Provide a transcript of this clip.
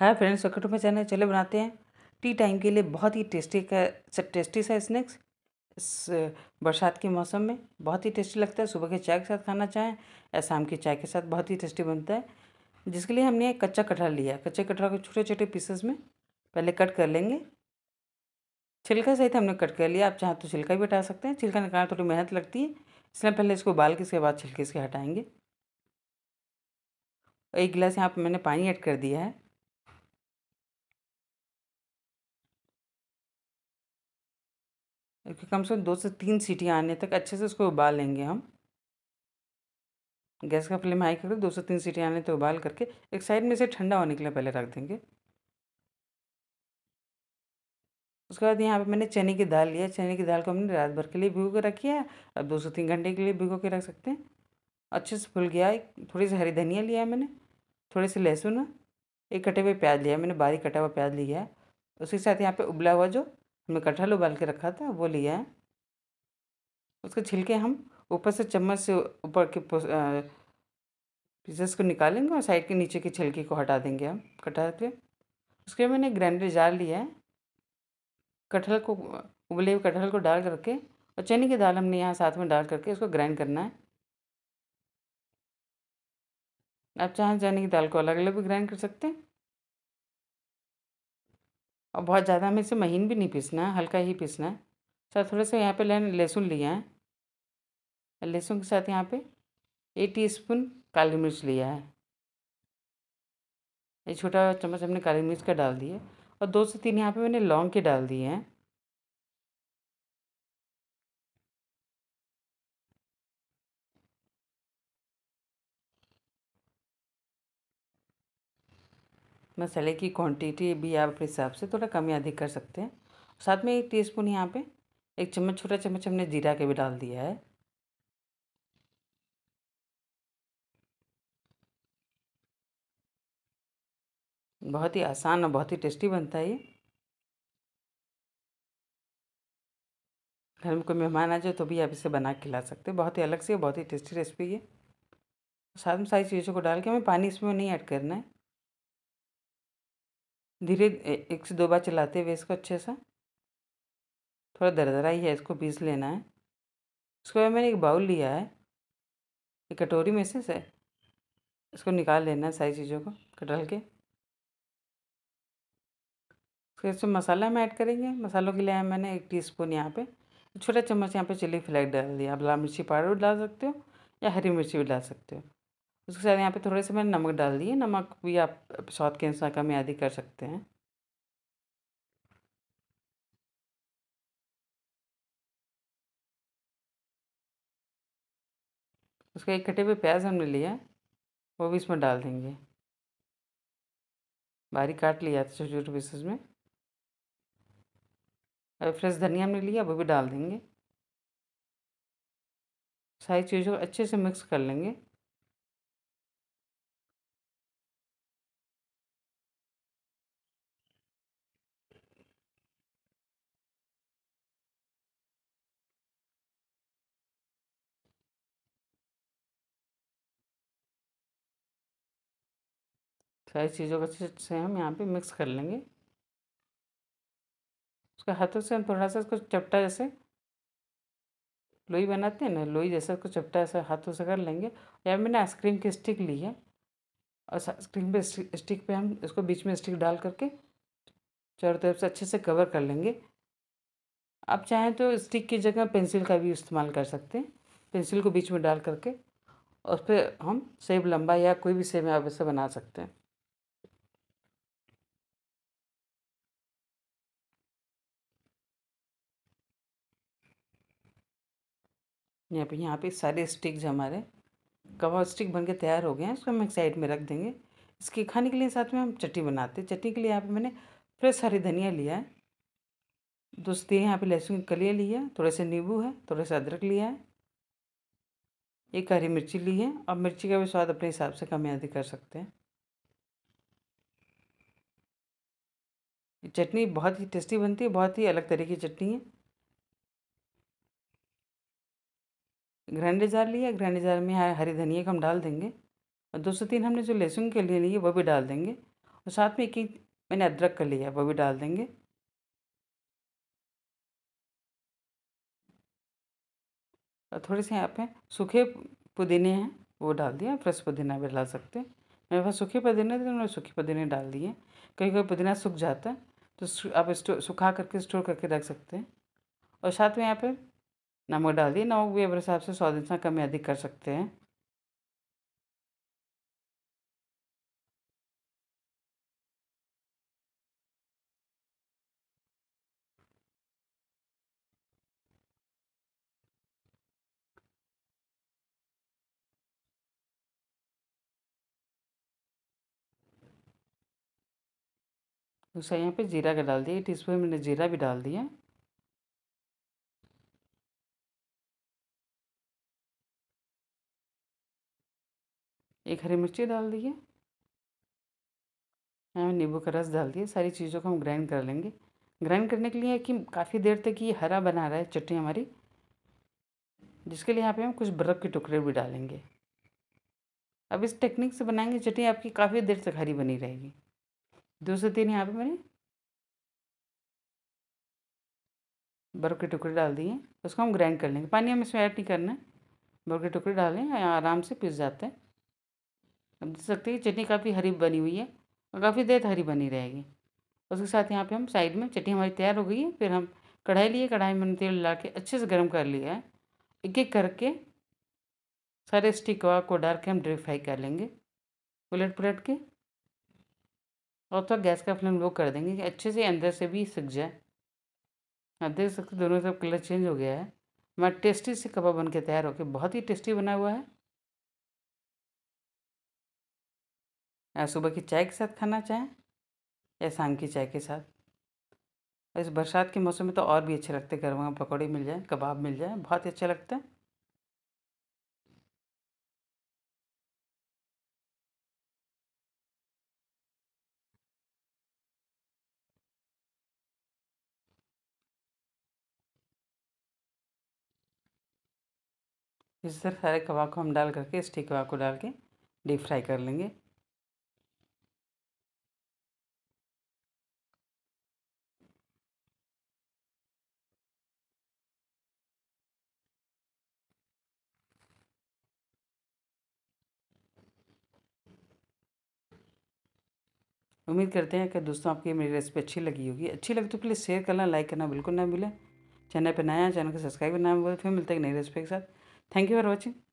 hi friends welcome to channel चले बनाते हैं टी टाइम के लिए बहुत ही टेस्टी का टेस्टी सा स्नैक्स इस बरसात के मौसम में बहुत ही टेस्टी लगता है सुबह के चाय के साथ खाना चाहें या शाम की चाय के साथ बहुत ही टेस्टी बनता है जिसके लिए हमने कच्चा कटहल लिया कच्चे कटहल को छोटे छोटे पीसेस में पहले कट कर लेंगे छिलका सहित हमने कट कर लिया आप चाहें तो छिलका भी हटा सकते हैं छिलका निकालना थोड़ी मेहनत लगती है इसलिए पहले इसको उबाल के इसके बाद छिलके इसके हटाएंगे एक गिलास यहाँ पर मैंने पानी ऐड कर दिया है इसके कम से कम दो से तीन सीटियाँ आने तक अच्छे से उसको उबाल लेंगे हम गैस का फ्लेम हाई करके दो से तीन सीटी आने तो उबाल करके एक साइड में से ठंडा होने के लिए पहले रख देंगे उसके बाद यहाँ पे मैंने चने की दाल लिया चने की दाल को हमने रात भर के लिए भिगो के रखी है अब दो से तीन घंटे के लिए भिगो के रख सकते हैं अच्छे से फूल गया थोड़ी सी हरी धनिया लिया है मैंने थोड़े से लहसुन एक कटे हुए प्याज लिया मैंने बारीक कटा हुआ प्याज लिया है उसके साथ यहाँ पे उबला हुआ जो मैं कटहल उबाल के रखा था वो लिया है उसके छिलके हम ऊपर से चम्मच से ऊपर के पीसेस को निकालेंगे और साइड के नीचे के छिलके को हटा देंगे हम कटहल के उसके मैंने ग्राइंडर जार लिया है कटहल को उबले हुए कटहल को डाल करके और चने की दाल हमने यहाँ साथ में डाल करके उसको ग्राइंड करना है आप चाहें तो चने की दाल को अलग अलग भी ग्राइंड कर सकते हैं और बहुत ज़्यादा हमें इसे महीन भी नहीं पीसना है हल्का ही पीसना है सर थोड़े से यहाँ पे लेने लहसुन लिया है लहसुन के साथ यहाँ पे एक टी स्पून काली मिर्च लिया है ये छोटा चम्मच हमने काली मिर्च का डाल दिया और दो से तीन यहाँ पे मैंने लौंग के डाल दिए हैं मसाले की क्वांटिटी भी आप अपने हिसाब से थोड़ा कम या अधिक कर सकते हैं साथ में एक टीस्पून यहाँ पर एक चम्मच छोटा चम्मच हमने जीरा के भी डाल दिया है बहुत ही आसान और बहुत ही टेस्टी बनता है ये घर में कोई मेहमान आ जाए तो भी आप इसे बना के खिला सकते हैं बहुत ही अलग से बहुत ही टेस्टी रेसिपी है साथ में सारी चीज़ों को डाल के हमें पानी इसमें नहीं ऐड करना है धीरे एक से दो बार चलाते हुए इसको अच्छे से थोड़ा दरदरा ही है इसको पीस लेना है उसके बाद मैंने एक बाउल लिया है एक कटोरी में से, से इसको निकाल लेना है सारी चीज़ों को कटल के फिर इसमें मसाला हम ऐड करेंगे मसालों के लिए मैंने एक टीस्पून यहाँ पे छोटा चम्मच यहाँ पे चिली फ्लेक्स डाल दिया आप लाल मिर्ची पाउडर डाल सकते हो या हरी मिर्ची भी डाल सकते हो उसके साथ यहाँ पे थोड़े से मैंने नमक डाल दिए नमक भी आप स्वाद के अनुसार कम आदि कर सकते हैं उसका एक कटे हुए प्याज हमने लिया वो भी इसमें डाल देंगे बारीक काट लिया था छोटे छोटे पीसेस में और फ्रेश धनिया हमने लिया वो भी डाल देंगे सारी चीज़ों को अच्छे से मिक्स कर लेंगे सारी चीज़ों को अच्छे से हम यहाँ पे मिक्स कर लेंगे उसके हाथों से हम थोड़ा सा इसको चपटा जैसे लोई बनाते हैं ना लोई जैसे उसको चपटा ऐसा हाथों से कर लेंगे या मैंने आइसक्रीम की स्टिक ली है और आइसक्रीम पे स्टिक पे हम इसको बीच में स्टिक डाल करके चारों तरफ से अच्छे से कवर कर लेंगे आप चाहें तो स्टिक की जगह पेंसिल का भी इस्तेमाल कर सकते हैं पेंसिल को बीच में डाल करके और उस पर हम सेब लंबा या कोई भी सेब आप ऐसे बना सकते हैं यहाँ पे यहाँ पे सारे स्टिक्स हमारे कवा स्टिक बन के तैयार हो गए हैं इसको हम एक साइड में रख देंगे इसके खाने के लिए साथ में हम चटनी बनाते हैं चटनी के लिए यहाँ पे मैंने फ्रेश हरी धनिया लिया है दोस्ती है यहाँ पे लहसुन की कलिया ली है थोड़े से नींबू है थोड़े से अदरक लिया है एक हरी मिर्ची ली है अब मिर्ची का भी स्वाद अपने हिसाब से कम याद कर सकते हैं चटनी बहुत ही टेस्टी बनती है बहुत ही अलग तरीके की चटनी है ग्राइंडर जार लिया ग्राइंडर जार में हरी धनिया को हम डाल देंगे और दो से तीन हमने जो लहसुन के लिए लिए वो भी डाल देंगे और साथ में एक एक मैंने अदरक का लिया वो भी डाल देंगे और थोड़े से यहाँ पे सूखे पुदीने हैं वो डाल दिया फ्रेश पुदीना भी डाल सकते हैं मेरे पास सूखे पुदीने थे उन्होंने सूखे पुदीने डाल दिए कहीं कहीं पुदीना सूख जाता है तो आप स्टोर सुखा करके स्टोर करके रख सकते हैं और साथ में यहाँ पे नमक डाल दिए नमक भी अपने हिसाब से स्वाद अनुसार कम या अधिक कर सकते हैं दूसरा यहाँ पे जीरा का डाल दिया टी स्पून मैंने जीरा भी डाल दिया एक हरी मिर्ची डाल दिए हाँ नींबू का रस डाल दिए सारी चीज़ों को हम ग्राइंड कर लेंगे ग्राइंड करने के लिए कि काफ़ी देर तक ये हरा बना रहा है चटनी हमारी जिसके लिए यहाँ पे हम कुछ बर्फ़ के टुकड़े भी डालेंगे अब इस टेक्निक से बनाएंगे चटनी आपकी काफ़ी देर तक हरी बनी रहेगी दो से तीन यहाँ पे मैंने बर्फ़ के टुकड़े डाल दिए उसको हम ग्राइंड कर लेंगे पानी हम इसमें ऐड नहीं करना है बर्फ़ के टुकड़े डालें आराम से पिस जाते हैं आप देख सकते हैं चटनी काफ़ी हरी बनी हुई है और काफ़ी देर हरी बनी रहेगी उसके साथ यहाँ पे हम साइड में चटनी हमारी तैयार हो गई है फिर हम कढ़ाई लिए कढ़ाई में तेल ला के अच्छे से गर्म कर लिया है एक एक करके सारे स्टिक कबाब को डाल के हम ड्रीप फ्राई कर लेंगे उलट पलट के और थोड़ा तो गैस का फ्लेम लो कर देंगे कि अच्छे से अंदर से भी सक जाए आप देख सकते दोनों तरफ कलर चेंज हो गया है हमारा टेस्टी से कबाब बन के तैयार होकर बहुत ही टेस्टी बना हुआ है या सुबह की चाय के साथ खाना चाहें या शाम की चाय के साथ इस बरसात के मौसम में तो और भी अच्छे लगते हैं गर्मा पकौड़े मिल जाए कबाब मिल जाए बहुत ही अच्छे लगते हैं इस तरह सारे कबाब को हम डाल करके स्टीक कबाब को डाल के डीप फ्राई कर लेंगे उम्मीद करते हैं कि दोस्तों आपकी मेरी रेसिपी अच्छी लगी होगी अच्छी लगी तो प्लीज़ शेयर करना लाइक करना बिल्कुल ना मिले चैनल पर नया चैनल को सब्सक्राइब करना फिर मिलते हैं नई रेसिपी के साथ थैंक यू फॉर वॉचिंग